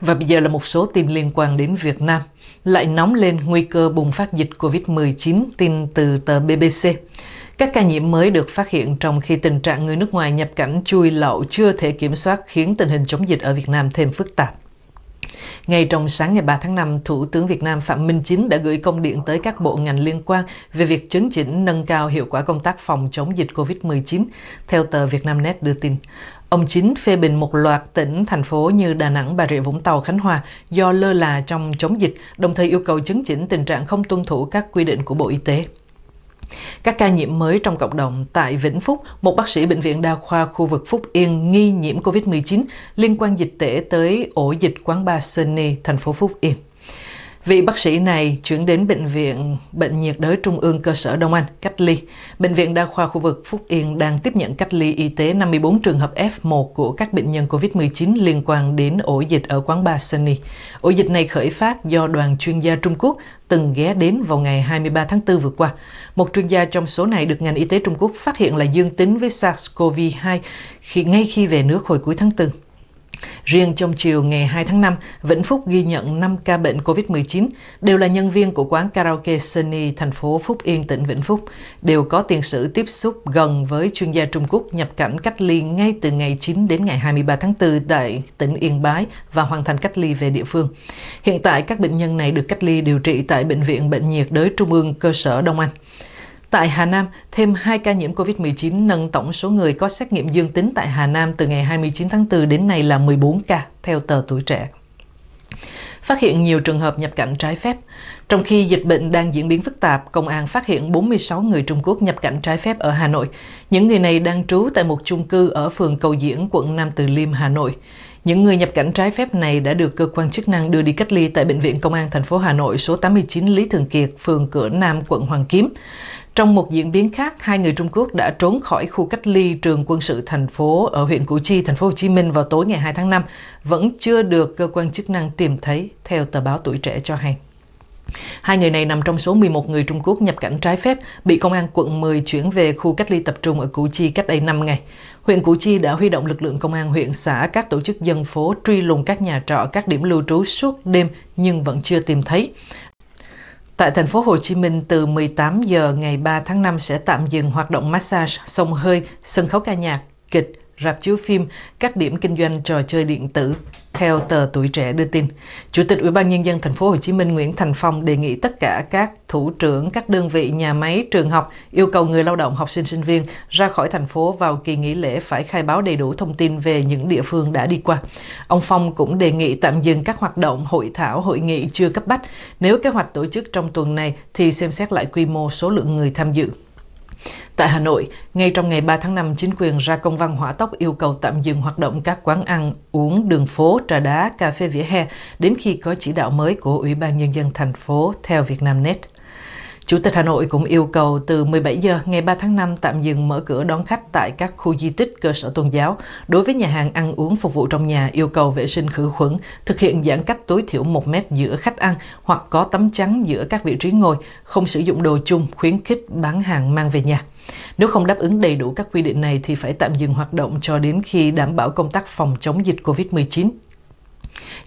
Và bây giờ là một số tin liên quan đến Việt Nam. Lại nóng lên nguy cơ bùng phát dịch COVID-19, tin từ tờ BBC. Các ca nhiễm mới được phát hiện trong khi tình trạng người nước ngoài nhập cảnh chui lậu chưa thể kiểm soát khiến tình hình chống dịch ở Việt Nam thêm phức tạp. Ngay trong sáng ngày 3 tháng 5, Thủ tướng Việt Nam Phạm Minh Chính đã gửi công điện tới các bộ ngành liên quan về việc chấn chỉnh nâng cao hiệu quả công tác phòng chống dịch COVID-19, theo tờ Vietnamnet đưa tin. Ông Chính phê bình một loạt tỉnh, thành phố như Đà Nẵng, Bà Rịa, Vũng Tàu, Khánh Hòa do lơ là trong chống dịch, đồng thời yêu cầu chấn chỉnh tình trạng không tuân thủ các quy định của Bộ Y tế. Các ca nhiễm mới trong cộng đồng tại Vĩnh Phúc, một bác sĩ bệnh viện đa khoa khu vực Phúc Yên nghi nhiễm COVID-19 liên quan dịch tễ tới ổ dịch quán bar Sunny, thành phố Phúc Yên. Vị bác sĩ này chuyển đến Bệnh viện Bệnh nhiệt đới Trung ương cơ sở Đông Anh cách ly. Bệnh viện Đa khoa khu vực Phúc Yên đang tiếp nhận cách ly y tế 54 trường hợp F1 của các bệnh nhân COVID-19 liên quan đến ổ dịch ở quán bar Sunny. Ổ dịch này khởi phát do đoàn chuyên gia Trung Quốc từng ghé đến vào ngày 23 tháng 4 vừa qua. Một chuyên gia trong số này được ngành y tế Trung Quốc phát hiện là dương tính với SARS-CoV-2 khi ngay khi về nước hồi cuối tháng 4. Riêng trong chiều ngày 2 tháng 5, Vĩnh Phúc ghi nhận 5 ca bệnh COVID-19 đều là nhân viên của quán karaoke Sunny, thành phố Phúc Yên, tỉnh Vĩnh Phúc, đều có tiền sử tiếp xúc gần với chuyên gia Trung Quốc nhập cảnh cách ly ngay từ ngày 9 đến ngày 23 tháng 4 tại tỉnh Yên Bái và hoàn thành cách ly về địa phương. Hiện tại, các bệnh nhân này được cách ly điều trị tại Bệnh viện Bệnh nhiệt đới Trung ương cơ sở Đông Anh. Tại Hà Nam, thêm 2 ca nhiễm COVID-19 nâng tổng số người có xét nghiệm dương tính tại Hà Nam từ ngày 29 tháng 4 đến nay là 14 ca, theo tờ Tuổi Trẻ phát hiện nhiều trường hợp nhập cảnh trái phép. Trong khi dịch bệnh đang diễn biến phức tạp, công an phát hiện 46 người Trung Quốc nhập cảnh trái phép ở Hà Nội. Những người này đang trú tại một chung cư ở phường Cầu Diễn, quận Nam Từ Liêm, Hà Nội. Những người nhập cảnh trái phép này đã được cơ quan chức năng đưa đi cách ly tại Bệnh viện Công an thành phố Hà Nội số 89 Lý Thường Kiệt, phường Cửa Nam, quận Hoàng Kiếm. Trong một diễn biến khác, hai người Trung Quốc đã trốn khỏi khu cách ly trường quân sự thành phố ở huyện Củ Chi, thành phố Hồ Chí Minh vào tối ngày 2 tháng 5, vẫn chưa được cơ quan chức năng tìm thấy, theo tờ báo Tuổi Trẻ cho hay. Hai người này nằm trong số 11 người Trung Quốc nhập cảnh trái phép bị công an quận 10 chuyển về khu cách ly tập trung ở Củ Chi cách đây 5 ngày. Huyện Củ Chi đã huy động lực lượng công an huyện xã, các tổ chức dân phố truy lùng các nhà trọ, các điểm lưu trú suốt đêm nhưng vẫn chưa tìm thấy. Tại thành phố Hồ Chí Minh từ 18 giờ ngày 3 tháng 5 sẽ tạm dừng hoạt động massage, sông hơi, sân khấu ca nhạc, kịch, rạp chiếu phim, các điểm kinh doanh trò chơi điện tử. Theo tờ Tuổi Trẻ đưa tin, Chủ tịch Ủy ban nhân dân thành phố Hồ Chí Minh Nguyễn Thành Phong đề nghị tất cả các thủ trưởng các đơn vị nhà máy trường học yêu cầu người lao động học sinh sinh viên ra khỏi thành phố vào kỳ nghỉ lễ phải khai báo đầy đủ thông tin về những địa phương đã đi qua. Ông Phong cũng đề nghị tạm dừng các hoạt động hội thảo hội nghị chưa cấp bách. Nếu kế hoạch tổ chức trong tuần này thì xem xét lại quy mô số lượng người tham dự. Tại Hà Nội, ngay trong ngày 3 tháng 5, chính quyền ra công văn hỏa tốc yêu cầu tạm dừng hoạt động các quán ăn, uống, đường phố, trà đá, cà phê vỉa hè đến khi có chỉ đạo mới của Ủy ban Nhân dân thành phố theo Vietnamnet. Chủ tịch Hà Nội cũng yêu cầu từ 17 giờ ngày 3 tháng 5 tạm dừng mở cửa đón khách tại các khu di tích, cơ sở tôn giáo. Đối với nhà hàng ăn uống phục vụ trong nhà, yêu cầu vệ sinh khử khuẩn, thực hiện giãn cách tối thiểu 1 mét giữa khách ăn hoặc có tấm chắn giữa các vị trí ngồi, không sử dụng đồ chung, khuyến khích bán hàng mang về nhà. Nếu không đáp ứng đầy đủ các quy định này thì phải tạm dừng hoạt động cho đến khi đảm bảo công tác phòng chống dịch COVID-19.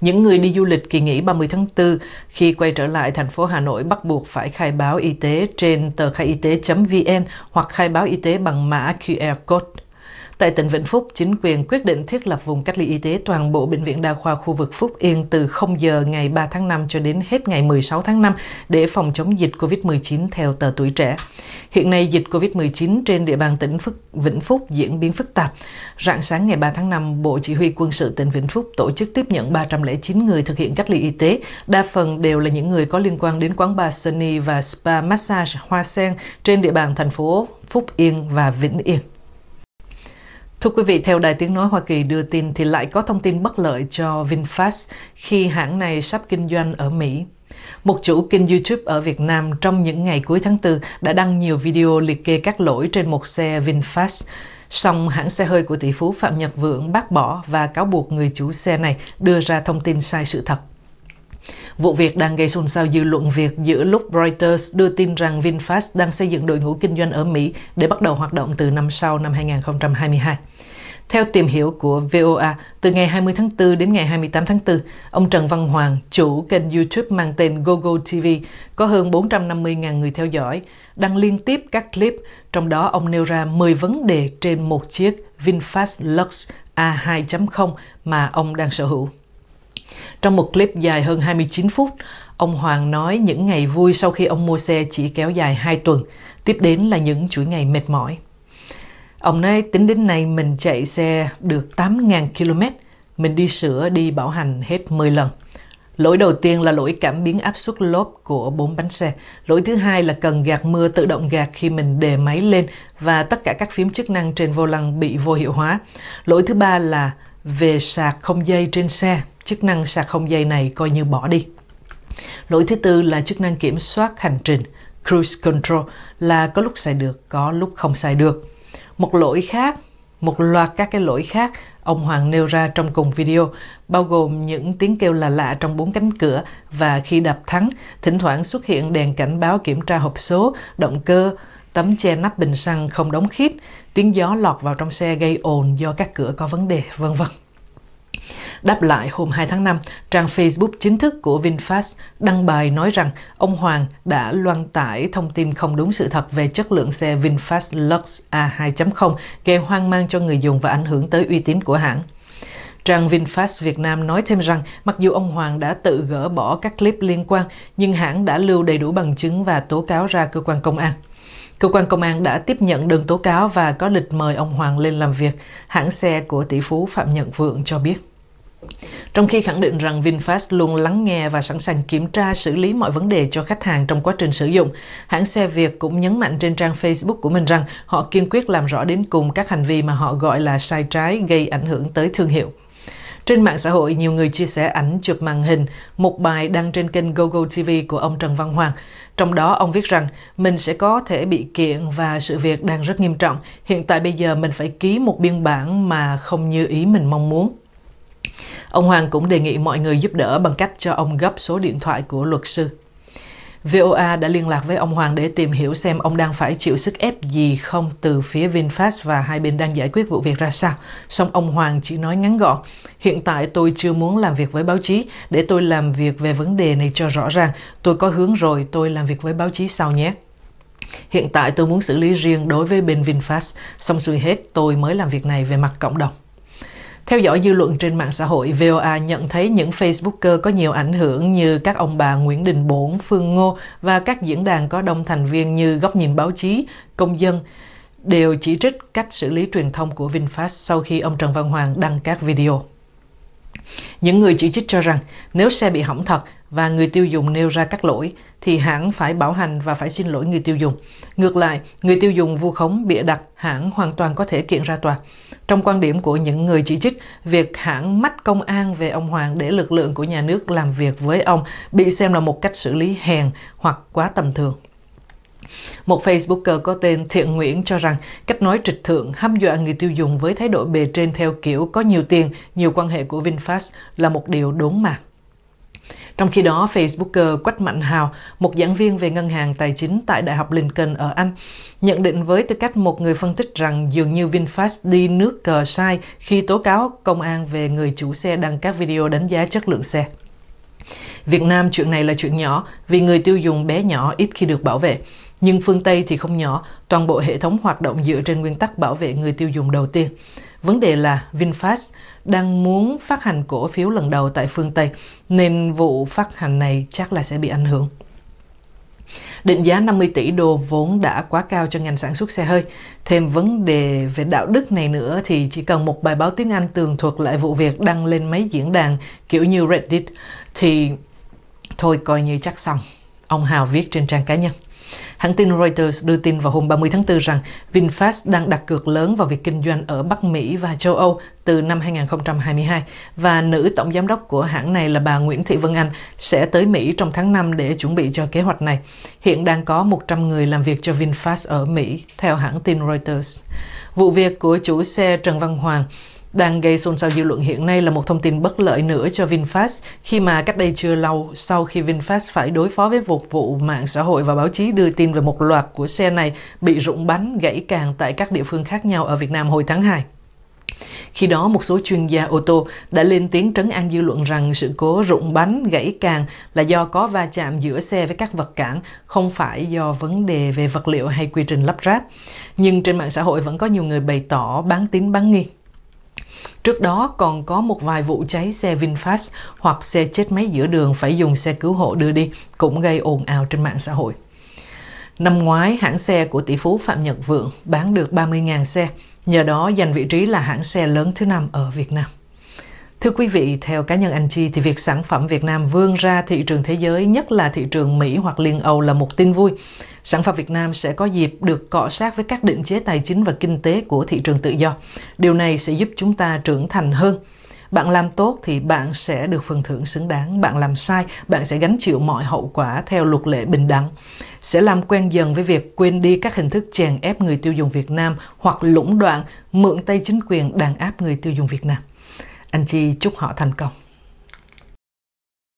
Những người đi du lịch kỳ nghỉ 30 tháng 4 khi quay trở lại thành phố Hà Nội bắt buộc phải khai báo y tế trên tờ khai y tế.vn hoặc khai báo y tế bằng mã QR code. Tại tỉnh Vĩnh Phúc, chính quyền quyết định thiết lập vùng cách ly y tế toàn bộ Bệnh viện Đa khoa khu vực Phúc Yên từ 0 giờ ngày 3 tháng 5 cho đến hết ngày 16 tháng 5 để phòng chống dịch COVID-19 theo tờ tuổi trẻ. Hiện nay, dịch COVID-19 trên địa bàn tỉnh Phúc, Vĩnh Phúc diễn biến phức tạp. Rạng sáng ngày 3 tháng 5, Bộ Chỉ huy Quân sự tỉnh Vĩnh Phúc tổ chức tiếp nhận 309 người thực hiện cách ly y tế. Đa phần đều là những người có liên quan đến quán bar Sunny và spa massage Hoa Sen trên địa bàn thành phố Phúc Yên và Vĩnh Yên. Thưa quý vị, theo Đài Tiếng Nói Hoa Kỳ đưa tin thì lại có thông tin bất lợi cho VinFast khi hãng này sắp kinh doanh ở Mỹ. Một chủ kênh YouTube ở Việt Nam trong những ngày cuối tháng 4 đã đăng nhiều video liệt kê các lỗi trên một xe VinFast. Song hãng xe hơi của tỷ phú Phạm Nhật Vượng bác bỏ và cáo buộc người chủ xe này đưa ra thông tin sai sự thật. Vụ việc đang gây xôn xao dư luận việc giữa lúc Reuters đưa tin rằng VinFast đang xây dựng đội ngũ kinh doanh ở Mỹ để bắt đầu hoạt động từ năm sau năm 2022. Theo tìm hiểu của VOA, từ ngày 20 tháng 4 đến ngày 28 tháng 4, ông Trần Văn Hoàng, chủ kênh YouTube mang tên Google TV, có hơn 450.000 người theo dõi, đăng liên tiếp các clip, trong đó ông nêu ra 10 vấn đề trên một chiếc VinFast Lux A2.0 mà ông đang sở hữu. Trong một clip dài hơn 29 phút, ông Hoàng nói những ngày vui sau khi ông mua xe chỉ kéo dài 2 tuần, tiếp đến là những chuỗi ngày mệt mỏi. Ông nói tính đến nay mình chạy xe được 8.000 km, mình đi sửa đi bảo hành hết 10 lần. Lỗi đầu tiên là lỗi cảm biến áp suất lốp của bốn bánh xe. Lỗi thứ hai là cần gạt mưa tự động gạt khi mình đề máy lên và tất cả các phím chức năng trên vô lăng bị vô hiệu hóa. Lỗi thứ ba là về sạc không dây trên xe chức năng sạc không dây này coi như bỏ đi. Lỗi thứ tư là chức năng kiểm soát hành trình, cruise control là có lúc xài được, có lúc không xài được. Một lỗi khác, một loạt các cái lỗi khác ông Hoàng nêu ra trong cùng video, bao gồm những tiếng kêu là lạ trong bốn cánh cửa và khi đạp thắng, thỉnh thoảng xuất hiện đèn cảnh báo kiểm tra hộp số, động cơ, tấm che nắp bình xăng không đóng khít, tiếng gió lọt vào trong xe gây ồn do các cửa có vấn đề, vân vân. Đáp lại hôm 2 tháng 5, trang Facebook chính thức của VinFast đăng bài nói rằng ông Hoàng đã loan tải thông tin không đúng sự thật về chất lượng xe VinFast Lux A2.0 gây hoang mang cho người dùng và ảnh hưởng tới uy tín của hãng. Trang VinFast Việt Nam nói thêm rằng mặc dù ông Hoàng đã tự gỡ bỏ các clip liên quan, nhưng hãng đã lưu đầy đủ bằng chứng và tố cáo ra cơ quan công an. Cơ quan công an đã tiếp nhận đơn tố cáo và có lịch mời ông Hoàng lên làm việc, hãng xe của tỷ phú Phạm Nhật Vượng cho biết. Trong khi khẳng định rằng VinFast luôn lắng nghe và sẵn sàng kiểm tra xử lý mọi vấn đề cho khách hàng trong quá trình sử dụng, hãng xe Việt cũng nhấn mạnh trên trang Facebook của mình rằng họ kiên quyết làm rõ đến cùng các hành vi mà họ gọi là sai trái gây ảnh hưởng tới thương hiệu. Trên mạng xã hội, nhiều người chia sẻ ảnh chụp màn hình, một bài đăng trên kênh GoGo TV của ông Trần Văn Hoàng. Trong đó, ông viết rằng mình sẽ có thể bị kiện và sự việc đang rất nghiêm trọng. Hiện tại bây giờ mình phải ký một biên bản mà không như ý mình mong muốn. Ông Hoàng cũng đề nghị mọi người giúp đỡ bằng cách cho ông gấp số điện thoại của luật sư. VOA đã liên lạc với ông Hoàng để tìm hiểu xem ông đang phải chịu sức ép gì không từ phía VinFast và hai bên đang giải quyết vụ việc ra sao. Song ông Hoàng chỉ nói ngắn gọn, hiện tại tôi chưa muốn làm việc với báo chí, để tôi làm việc về vấn đề này cho rõ ràng. Tôi có hướng rồi, tôi làm việc với báo chí sau nhé. Hiện tại tôi muốn xử lý riêng đối với bên VinFast, xong xuôi hết tôi mới làm việc này về mặt cộng đồng. Theo dõi dư luận trên mạng xã hội, VOA nhận thấy những Facebooker có nhiều ảnh hưởng như các ông bà Nguyễn Đình Bổn, Phương Ngô và các diễn đàn có đông thành viên như Góc nhìn báo chí, Công dân đều chỉ trích cách xử lý truyền thông của VinFast sau khi ông Trần Văn Hoàng đăng các video. Những người chỉ trích cho rằng nếu xe bị hỏng thật, và người tiêu dùng nêu ra các lỗi thì hãng phải bảo hành và phải xin lỗi người tiêu dùng. Ngược lại, người tiêu dùng vu khống bịa đặt hãng hoàn toàn có thể kiện ra tòa. Trong quan điểm của những người chỉ trích, việc hãng mắt công an về ông Hoàng để lực lượng của nhà nước làm việc với ông bị xem là một cách xử lý hèn hoặc quá tầm thường. Một Facebooker có tên Thiện Nguyễn cho rằng cách nói trịch thượng hăm dọa người tiêu dùng với thái độ bề trên theo kiểu có nhiều tiền, nhiều quan hệ của VinFast là một điều đốn mạc. Trong khi đó, Facebooker Quách Mạnh Hào, một giảng viên về ngân hàng tài chính tại Đại học Lincoln ở Anh, nhận định với tư cách một người phân tích rằng dường như VinFast đi nước cờ sai khi tố cáo công an về người chủ xe đăng các video đánh giá chất lượng xe. Việt Nam chuyện này là chuyện nhỏ vì người tiêu dùng bé nhỏ ít khi được bảo vệ. Nhưng phương Tây thì không nhỏ, toàn bộ hệ thống hoạt động dựa trên nguyên tắc bảo vệ người tiêu dùng đầu tiên. Vấn đề là VinFast đang muốn phát hành cổ phiếu lần đầu tại phương Tây, nên vụ phát hành này chắc là sẽ bị ảnh hưởng. Định giá 50 tỷ đô vốn đã quá cao cho ngành sản xuất xe hơi. Thêm vấn đề về đạo đức này nữa thì chỉ cần một bài báo tiếng Anh tường thuật lại vụ việc đăng lên mấy diễn đàn kiểu như Reddit thì thôi coi như chắc xong. Ông Hào viết trên trang cá nhân. Hãng tin Reuters đưa tin vào hôm 30 tháng 4 rằng VinFast đang đặt cược lớn vào việc kinh doanh ở Bắc Mỹ và châu Âu từ năm 2022 và nữ tổng giám đốc của hãng này là bà Nguyễn Thị Vân Anh sẽ tới Mỹ trong tháng 5 để chuẩn bị cho kế hoạch này. Hiện đang có 100 người làm việc cho VinFast ở Mỹ, theo hãng tin Reuters. Vụ việc của chủ xe Trần Văn Hoàng đang gây xôn xao dư luận hiện nay là một thông tin bất lợi nữa cho VinFast khi mà cách đây chưa lâu sau khi VinFast phải đối phó với một vụ mạng xã hội và báo chí đưa tin về một loạt của xe này bị rụng bánh gãy càng tại các địa phương khác nhau ở Việt Nam hồi tháng 2. Khi đó, một số chuyên gia ô tô đã lên tiếng trấn an dư luận rằng sự cố rụng bánh, gãy càng là do có va chạm giữa xe với các vật cản, không phải do vấn đề về vật liệu hay quy trình lắp ráp. Nhưng trên mạng xã hội vẫn có nhiều người bày tỏ bán tín bán nghi. Trước đó còn có một vài vụ cháy xe VinFast hoặc xe chết máy giữa đường phải dùng xe cứu hộ đưa đi cũng gây ồn ào trên mạng xã hội. Năm ngoái, hãng xe của tỷ phú Phạm Nhật Vượng bán được 30.000 xe, nhờ đó giành vị trí là hãng xe lớn thứ năm ở Việt Nam. Thưa quý vị, theo cá nhân anh Chi thì việc sản phẩm Việt Nam vươn ra thị trường thế giới, nhất là thị trường Mỹ hoặc Liên Âu là một tin vui. Sản phẩm Việt Nam sẽ có dịp được cọ sát với các định chế tài chính và kinh tế của thị trường tự do. Điều này sẽ giúp chúng ta trưởng thành hơn. Bạn làm tốt thì bạn sẽ được phần thưởng xứng đáng, bạn làm sai, bạn sẽ gánh chịu mọi hậu quả theo luật lệ bình đẳng. Sẽ làm quen dần với việc quên đi các hình thức chèn ép người tiêu dùng Việt Nam hoặc lũng đoạn mượn tay chính quyền đàn áp người tiêu dùng Việt Nam. Anh Chi chúc họ thành công.